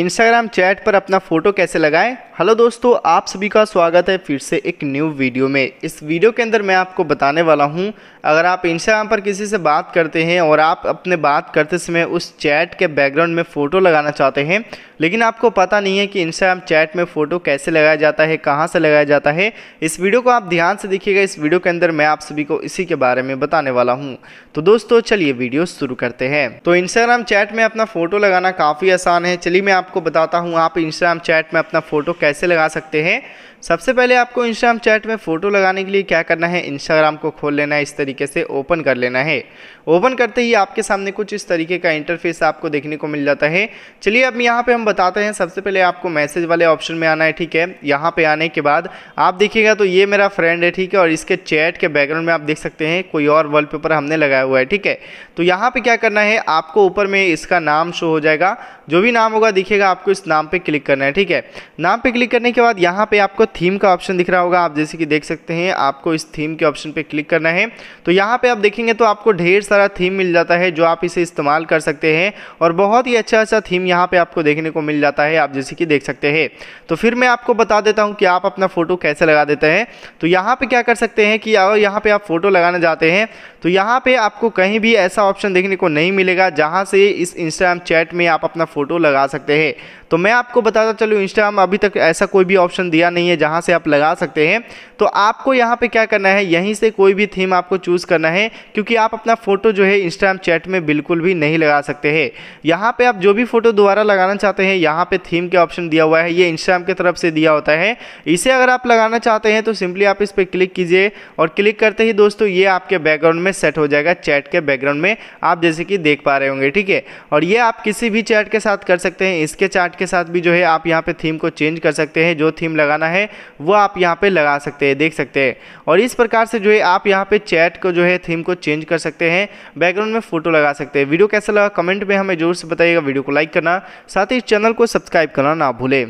Instagram chat पर अपना photo कैसे लगाएं हेलो दोस्तों आप सभी का स्वागत है फिर से एक न्यू वीडियो में इस वीडियो के अंदर मैं आपको बताने वाला हूं अगर आप इंस्टाग्राम पर किसी से बात करते हैं और आप अपने बात करते समय उस चैट के बैकग्राउंड में फ़ोटो लगाना चाहते हैं लेकिन आपको पता नहीं है कि इंस्टाग्राम चैट में फ़ोटो कैसे लगाया जाता है कहाँ से लगाया जाता है इस वीडियो को आप ध्यान से देखिएगा इस वीडियो के अंदर मैं आप सभी को इसी के बारे में बताने वाला हूँ तो दोस्तों चलिए वीडियो शुरू करते हैं तो इंस्टाग्राम चैट में अपना फ़ोटो लगाना काफ़ी आसान है चलिए मैं आपको बताता हूँ आप इंस्टाग्राम चैट में अपना फ़ोटो कैसे लगा सकते हैं सबसे पहले आपको इंस्टाग्राम चैट में फ़ोटो लगाने के लिए क्या करना है इंस्टाग्राम को खोल लेना है इस तरीके से ओपन कर लेना है ओपन करते ही आपके सामने कुछ इस तरीके का इंटरफेस आपको देखने को मिल जाता है चलिए अब यहाँ पे हम बताते हैं सबसे पहले आपको मैसेज वाले ऑप्शन में आना है ठीक है यहाँ पर आने के बाद आप देखिएगा तो ये मेरा फ्रेंड है ठीक है और इसके चैट के बैकग्राउंड में आप देख सकते हैं कोई और वॉलपेपर हमने लगाया हुआ है ठीक है तो यहाँ पर क्या करना है आपको ऊपर में इसका नाम शो हो जाएगा जो भी नाम होगा दिखेगा आपको इस नाम पर क्लिक करना है ठीक है नाम पर क्लिक करने के बाद यहाँ पर आपको थीम का ऑप्शन दिख रहा होगा आप जैसे कि देख सकते हैं आपको इस थीम के ऑप्शन पे क्लिक करना है तो यहाँ पे आप देखेंगे तो आपको ढेर सारा थीम मिल जाता है जो आप इसे इस्तेमाल कर सकते हैं और बहुत ही अच्छा अच्छा थीम यहाँ पे आपको देखने को मिल जाता है आप जैसे कि देख सकते हैं तो फिर मैं आपको बता देता हूँ कि आप अपना फ़ोटो कैसे लगा देते हैं तो यहाँ पर क्या कर सकते हैं कि यहाँ पर आप फ़ोटो लगाना चाहते हैं तो यहाँ पर आपको कहीं भी ऐसा ऑप्शन देखने को नहीं मिलेगा जहाँ से इस इंस्टाग्राम चैट में आप अपना फ़ोटो लगा सकते हैं तो मैं आपको बताता चलूँ इंस्टाग्राम अभी तक ऐसा कोई भी ऑप्शन दिया नहीं है जहाँ से आप लगा सकते हैं तो आपको यहाँ पे क्या करना है यहीं से कोई भी थीम आपको चूज़ करना है क्योंकि आप अपना फ़ोटो जो है इंस्टाग्राम चैट में बिल्कुल भी नहीं लगा सकते हैं यहाँ पे आप जो भी फ़ोटो दोबारा लगाना चाहते हैं यहाँ पे थीम के ऑप्शन दिया हुआ है ये इंस्टाग्राम की तरफ से दिया होता है इसे अगर आप लगाना चाहते हैं तो सिंपली आप इस पर क्लिक कीजिए और क्लिक करते ही दोस्तों ये आपके बैकग्राउंड में सेट हो जाएगा चैट के बैकग्राउंड में आप जैसे कि देख पा रहे होंगे ठीक है और ये आप किसी भी चैट के साथ कर सकते हैं इसके चैट के साथ भी जो है आप यहाँ पे थीम को चेंज कर सकते हैं जो थीम लगाना है वो आप यहाँ पे लगा सकते हैं देख सकते हैं और इस प्रकार से जो है आप यहाँ पे चैट को जो है थीम को चेंज कर सकते हैं बैकग्राउंड में फोटो लगा सकते हैं वीडियो कैसा लगा कमेंट में हमें जरूर से बताइएगा वीडियो को लाइक करना साथ ही इस चैनल को सब्सक्राइब करना ना भूलें